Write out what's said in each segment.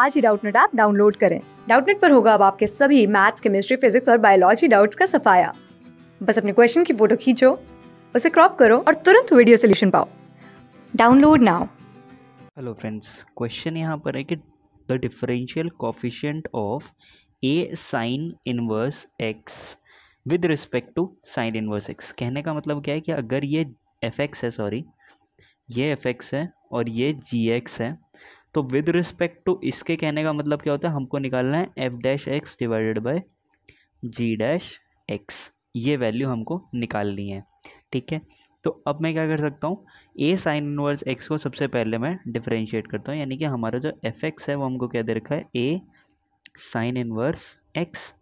आज ही Doubtnut app download करें डाउटनेट पर होगा अब आपके सभी मैथ्स केमिस्ट्री फिजिक्स और बायोलॉजी डाउट्स का सफाया बस अपने क्वेश्चन की फोटो खींचो उसे क्रॉप करो और तुरंत वीडियो सोल्यूशन पाओ download now hello friends question यहाँ पर है कि the differential coefficient of a sine inverse x with respect to sine inverse x कहने का मतलब क्या है कि अगर ये एफ एक्स है सॉरी ये एफ एक्स है और ये जी एक्स है तो विद रिस्पेक्ट टू इसके कहने का मतलब क्या होता है हमको निकालना है f dash x divided by g dash x ये वैल्यू हमको निकालनी है ठीक है तो अब मैं क्या कर सकता हूँ ए साइन इनवर्स एक्स को सबसे पहले मैं डिफ्रेंशिएट करता हूँ यानी कि हमारा जो एफ एक्स है वो हमको क्या दे रखा है ए साइन इनवर्स एक्स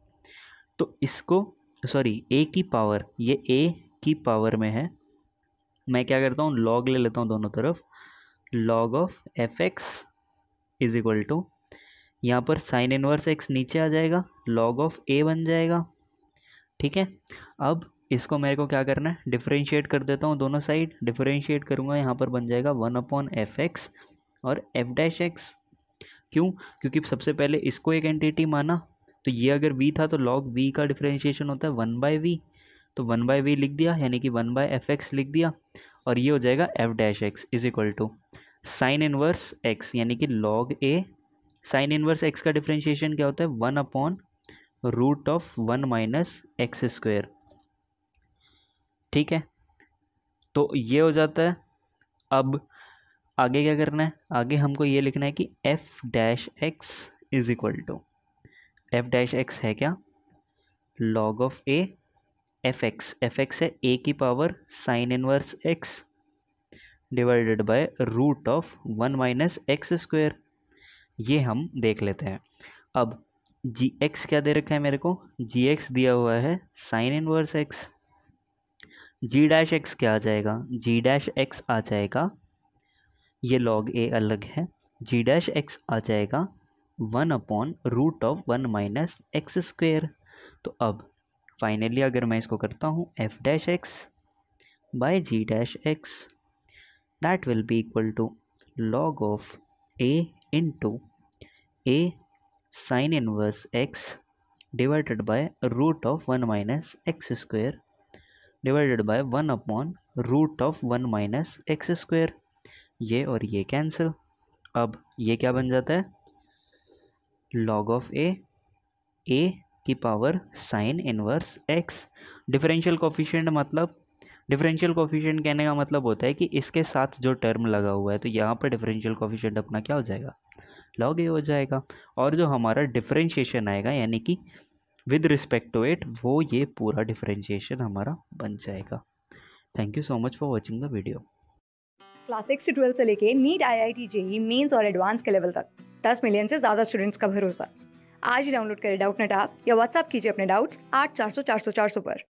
तो इसको सॉरी ए की पावर ये ए की पावर में है मैं क्या करता हूँ लॉग ले लेता हूँ दोनों तरफ log of f x is equal to यहाँ पर साइन इनवर्स एक्स नीचे आ जाएगा लॉग ऑफ ए बन जाएगा ठीक है अब इसको मेरे को क्या करना है डिफरेंशिएट कर देता हूँ दोनों साइड डिफरेंशिएट करूँगा यहाँ पर बन जाएगा वन अपॉन एफ एक्स और एफ डैश एक्स क्यों क्योंकि सबसे पहले इसको एक एंटिटी माना तो ये अगर वी था तो लॉग वी का डिफरेंशिएशन होता है वन बाय वी तो वन बाय वी लिख दिया यानी कि वन बाय एफ एक्स लिख दिया और ये हो जाएगा f dash x is equal to sine inverse x यानी कि log a sine inverse x का डिफ्रेंशिएशन क्या होता है one upon root of one minus x square ठीक है तो ये हो जाता है अब आगे क्या करना है आगे हमको ये लिखना है कि f dash x is equal to f dash x है क्या log of a f x f x है ए की power sine inverse x divided by root of one minus x square ये हम देख लेते हैं अब जी एक्स क्या दे रखा है मेरे को जी एक्स दिया हुआ है sine inverse x g dash x क्या आ जाएगा जी डैश एक्स आ जाएगा ये लॉग ए अलग है जी डैश एक्स आ जाएगा one upon root of one minus x square तो अब फाइनली अगर मैं इसको करता हूँ f dash x by g dash x that will be equal to log of a into a sine inverse x divided by root of 1 minus x square divided by 1 upon root of 1 minus x square ये और ये cancel अब ये क्या बन जाता है log of a a की power sine inverse x differential coefficient मतलब डिफरेंशियल कोफिशिएंट कहने का मतलब होता है कि इसके साथ जो टर्म लगा हुआ है तो यहाँ पर डिफरेंशियल कोफिशिएंट अपना क्या हो जाएगा लॉग ए हो जाएगा और जो हमारा डिफरेंशिएशन आएगा यानी कि विद रिस्पेक्ट टू इट वो ये पूरा डिफरेंशिएशन हमारा बन जाएगा thank you so much for watching the video class six से ट्वेल्थ से लेके NEET I I T JEE mains और एडवांस के लेवल तक दस मिलियन से ज़्यादा स्टूडेंट्स का भरोसा आज ही डाउनलोड करें डाउट नेट ऐप या व्हाट्सअप कीजिए अपने डाउट्स आठ चार सौ चार सौ चार सौ पर